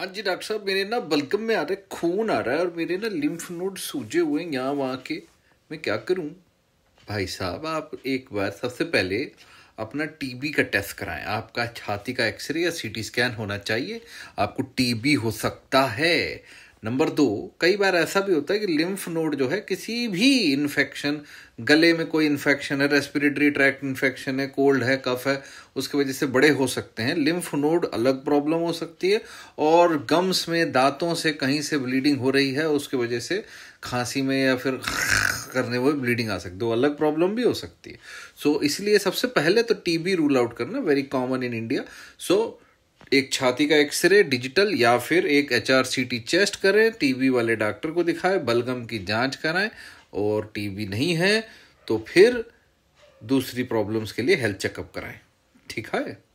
हाँ जी डॉक्टर साहब मेरे ना बलगम में आ रहा है खून आ रहा है और मेरे ना लिम्फ नोड सूजे हुए हैं यहाँ वहाँ के मैं क्या करूँ भाई साहब आप एक बार सबसे पहले अपना टीबी का टेस्ट कराएं आपका छाती का एक्सरे या सीटी स्कैन होना चाहिए आपको टीबी हो सकता है नंबर दो कई बार ऐसा भी होता है कि लिम्फ नोड जो है किसी भी इन्फेक्शन गले में कोई इन्फेक्शन है रेस्पिरेटरी ट्रैक्ट इन्फेक्शन है कोल्ड है कफ है उसकी वजह से बड़े हो सकते हैं लिम्फ नोड अलग प्रॉब्लम हो सकती है और गम्स में दांतों से कहीं से ब्लीडिंग हो रही है उसकी वजह से खांसी में या फिर करने हुए ब्लीडिंग आ सकती है अलग प्रॉब्लम भी हो सकती है सो so, इसलिए सबसे पहले तो टीबी रूल आउट करना very common in India so so, एक छाती का एक्सरे डिजिटल या फिर एक H R C T chest करें टीबी वाले डॉक्टर को दिखाएं बलगम की जांच कराएं और टीबी नहीं है तो फिर दूसरी प्रॉब्लम्स के लिए हेल्थ चेकअप कराएं ठीक है